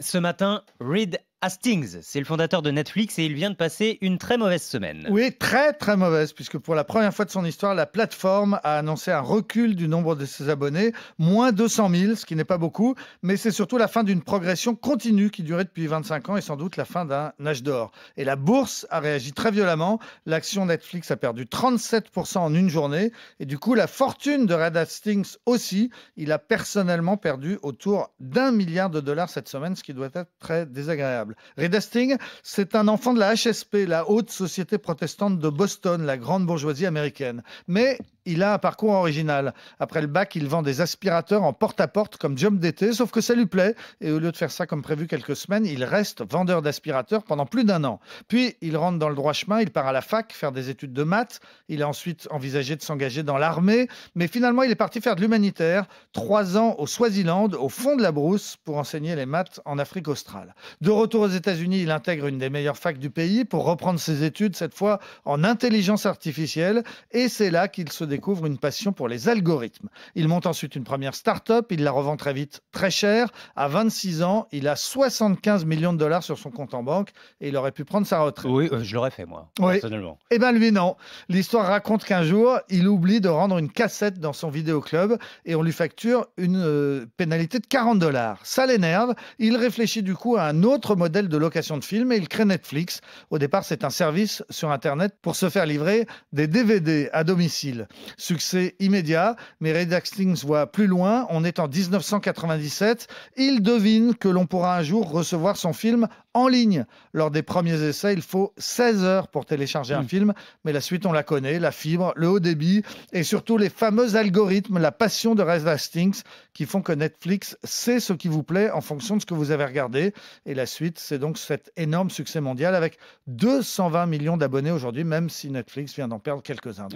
Ce matin, Reed Hastings, c'est le fondateur de Netflix et il vient de passer une très mauvaise semaine. Oui, très très mauvaise, puisque pour la première fois de son histoire, la plateforme a annoncé un recul du nombre de ses abonnés, moins 200 000, ce qui n'est pas beaucoup, mais c'est surtout la fin d'une progression continue qui durait depuis 25 ans et sans doute la fin d'un âge d'or. Et la bourse a réagi très violemment, l'action Netflix a perdu 37% en une journée, et du coup la fortune de Red Hastings aussi, il a personnellement perdu autour d'un milliard de dollars cette semaine, ce qui doit être très désagréable incroyable. Hastings, c'est un enfant de la HSP, la haute société protestante de Boston, la grande bourgeoisie américaine. Mais il a un parcours original. Après le bac, il vend des aspirateurs en porte-à-porte comme job d'été, sauf que ça lui plaît. Et au lieu de faire ça comme prévu quelques semaines, il reste vendeur d'aspirateurs pendant plus d'un an. Puis, il rentre dans le droit chemin, il part à la fac faire des études de maths. Il a ensuite envisagé de s'engager dans l'armée, mais finalement, il est parti faire de l'humanitaire, trois ans au Swaziland, au fond de la brousse, pour enseigner les maths en Afrique australe. De retour aux États-Unis, il intègre une des meilleures facs du pays pour reprendre ses études, cette fois en intelligence artificielle. Et c'est là qu'il se découvre une passion pour les algorithmes. Il monte ensuite une première start-up, il la revend très vite très cher. À 26 ans, il a 75 millions de dollars sur son compte en banque et il aurait pu prendre sa retraite. Oui, euh, je l'aurais fait moi, personnellement. Eh bien lui non. L'histoire raconte qu'un jour, il oublie de rendre une cassette dans son vidéoclub et on lui facture une euh, pénalité de 40 dollars. Ça l'énerve, il réfléchit du coup à un autre modèle de location de films et il crée Netflix. Au départ, c'est un service sur Internet pour se faire livrer des DVD à domicile. Succès immédiat, mais Red Hastings voit plus loin. On est en 1997. Il devine que l'on pourra un jour recevoir son film en ligne. Lors des premiers essais, il faut 16 heures pour télécharger un hmm. film, mais la suite, on la connaît, la fibre, le haut débit et surtout les fameux algorithmes, la passion de Red Hastings qui font que Netflix sait ce qui vous plaît en fonction de ce que vous avez regardé. Et la suite, c'est donc cet énorme succès mondial avec 220 millions d'abonnés aujourd'hui, même si Netflix vient d'en perdre quelques-uns.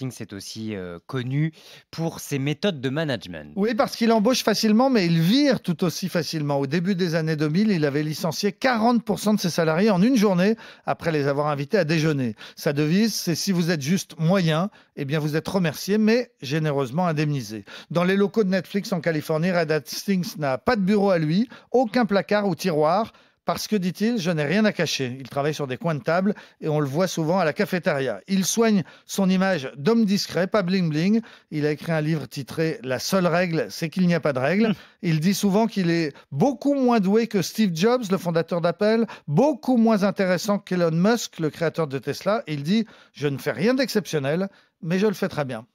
Hastings est aussi connu pour ses méthodes de management. Oui, parce qu'il embauche facilement, mais il vire tout aussi facilement. Au début des années 2000, il avait licencié 40% de ses salariés en une journée après les avoir invités à déjeuner. Sa devise, c'est si vous êtes juste moyen, eh bien vous êtes remercié, mais généreusement indemnisé. Dans les locaux de Netflix en Californie, Red Stings n'a pas de bureau à lui, aucun placard ou tiroir. Parce que, dit-il, je n'ai rien à cacher. Il travaille sur des coins de table et on le voit souvent à la cafétéria. Il soigne son image d'homme discret, pas bling-bling. Il a écrit un livre titré La seule règle, c'est qu'il n'y a pas de règle. Hum. Il dit souvent qu'il est beaucoup moins doué que Steve Jobs, le fondateur d'Apple, beaucoup moins intéressant qu'Elon Musk, le créateur de Tesla. Il dit, je ne fais rien d'exceptionnel, mais je le fais très bien.